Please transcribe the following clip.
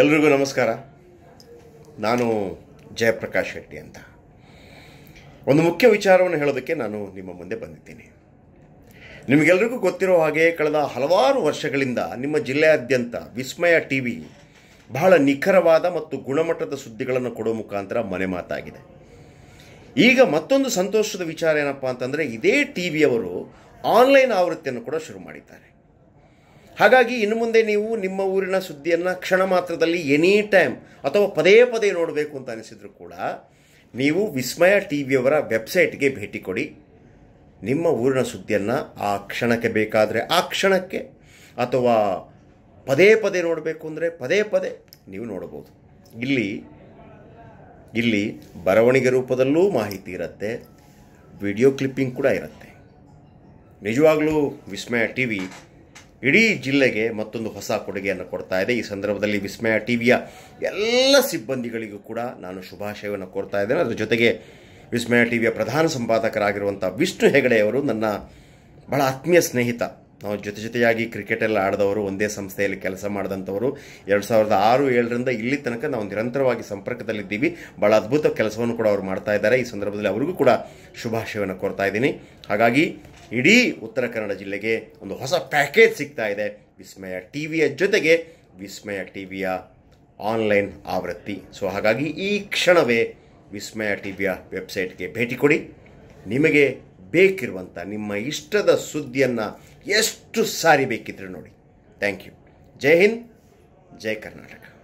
ಎಲ್ರಿಗೂ ನಮಸ್ಕಾರ ನಾನು ಜಯಪ್ರಕಾಶ್ ಶೆಟ್ಟಿ ಅಂತ ಒಂದು ಮುಖ್ಯ ವಿಚಾರವನ್ನು ಹೇಳೋದಕ್ಕೆ ನಾನು ನಿಮ್ಮ ಮುಂದೆ ಬಂದಿದ್ದೀನಿ ನಿಮಗೆಲ್ರಿಗೂ ಗೊತ್ತಿರೋ ಹಾಗೆ ಕಳೆದ ಹಲವಾರು ವರ್ಷಗಳಿಂದ ನಿಮ್ಮ ಜಿಲ್ಲೆಯಾದ್ಯಂತ ವಿಸ್ಮಯ ಟಿ ವಿ ಬಹಳ ನಿಖರವಾದ ಮತ್ತು ಗುಣಮಟ್ಟದ ಸುದ್ದಿಗಳನ್ನು ಕೊಡೋ ಮುಖಾಂತರ ಮನೆ ಮಾತಾಗಿದೆ ಈಗ ಮತ್ತೊಂದು ಸಂತೋಷದ ವಿಚಾರ ಏನಪ್ಪ ಅಂತಂದರೆ ಇದೇ ಟಿ ವಿಯವರು ಆನ್ಲೈನ್ ಆವೃತ್ತಿಯನ್ನು ಕೂಡ ಶುರು ಮಾಡಿದ್ದಾರೆ ಹಾಗಾಗಿ ಇನ್ನು ಮುಂದೆ ನೀವು ನಿಮ್ಮ ಊರಿನ ಸುದ್ದಿಯನ್ನು ಕ್ಷಣ ಮಾತ್ರದಲ್ಲಿ ಎನಿ ಟೈಮ್ ಅಥವಾ ಪದೇ ಪದೇ ನೋಡಬೇಕು ಅಂತ ಅನಿಸಿದರೂ ಕೂಡ ನೀವು ವಿಸ್ಮಯ ಟಿ ವಿಯವರ ವೆಬ್ಸೈಟ್ಗೆ ಭೇಟಿ ಕೊಡಿ ನಿಮ್ಮ ಊರಿನ ಸುದ್ದಿಯನ್ನು ಆ ಕ್ಷಣಕ್ಕೆ ಬೇಕಾದರೆ ಆ ಕ್ಷಣಕ್ಕೆ ಅಥವಾ ಪದೇ ಪದೇ ನೋಡಬೇಕು ಅಂದರೆ ಪದೇ ಪದೇ ನೀವು ನೋಡಬಹುದು ಇಲ್ಲಿ ಇಲ್ಲಿ ಬರವಣಿಗೆ ರೂಪದಲ್ಲೂ ಮಾಹಿತಿ ಇರುತ್ತೆ ವಿಡಿಯೋ ಕ್ಲಿಪ್ಪಿಂಗ್ ಕೂಡ ಇರುತ್ತೆ ನಿಜವಾಗಲೂ ವಿಸ್ಮಯ ಟಿ ವಿ ಇಡೀ ಜಿಲ್ಲೆಗೆ ಮತ್ತೊಂದು ಹೊಸ ಕೊಡುಗೆಯನ್ನು ಕೊಡ್ತಾ ಇದೆ ಈ ಸಂದರ್ಭದಲ್ಲಿ ವಿಸ್ಮಯ ಟಿವಿಯ ಎಲ್ಲ ಸಿಬ್ಬಂದಿಗಳಿಗೂ ಕೂಡ ನಾನು ಶುಭಾಶಯವನ್ನು ಕೊಡ್ತಾ ಇದ್ದೇನೆ ಅದರ ಜೊತೆಗೆ ವಿಸ್ಮಯ ಟಿವಿಯ ಪ್ರಧಾನ ಸಂಪಾದಕರಾಗಿರುವಂಥ ವಿಷ್ಣು ಹೆಗಡೆಯವರು ನನ್ನ ಬಹಳ ಆತ್ಮೀಯ ಸ್ನೇಹಿತ ನಾವು ಜೊತೆ ಜೊತೆಯಾಗಿ ಕ್ರಿಕೆಟಲ್ಲಿ ಆಡಿದವರು ಒಂದೇ ಸಂಸ್ಥೆಯಲ್ಲಿ ಕೆಲಸ ಮಾಡಿದಂಥವರು ಎರಡು ಸಾವಿರದ ಆರು ಏಳರಿಂದ ಇಲ್ಲಿ ತನಕ ನಾವು ನಿರಂತರವಾಗಿ ಸಂಪರ್ಕದಲ್ಲಿದ್ದೀವಿ ಭಾಳ ಅದ್ಭುತ ಕೆಲಸವನ್ನು ಕೂಡ ಅವರು ಮಾಡ್ತಾ ಇದ್ದಾರೆ ಈ ಸಂದರ್ಭದಲ್ಲಿ ಅವರಿಗೂ ಕೂಡ ಶುಭಾಶಯವನ್ನು ಕೋರ್ತಾ ಇದ್ದೀನಿ ಹಾಗಾಗಿ ಇಡೀ ಉತ್ತರ ಕನ್ನಡ ಜಿಲ್ಲೆಗೆ ಒಂದು ಹೊಸ ಪ್ಯಾಕೇಜ್ ಸಿಗ್ತಾ ಇದೆ ವಿಸ್ಮಯ ಟಿ ವಿಯ ಜೊತೆಗೆ ವಿಸ್ಮಯ ಟಿ ವಿಯ ಆನ್ಲೈನ್ ಆವೃತ್ತಿ ಸೊ ಹಾಗಾಗಿ ಈ ಕ್ಷಣವೇ ವಿಸ್ಮಯ ಟಿ ವಿಯ ವೆಬ್ಸೈಟ್ಗೆ ಭೇಟಿ ಕೊಡಿ ನಿಮಗೆ ಬೇಕಿರುವಂಥ ನಿಮ್ಮ ಇಷ್ಟದ ಸುದ್ದಿಯನ್ನು ಎಷ್ಟು ಸಾರಿ ಬೇಕಿದ್ರೂ ನೋಡಿ ಥ್ಯಾಂಕ್ ಯು ಜೈ ಹಿಂದ್ ಜೈ ಕರ್ನಾಟಕ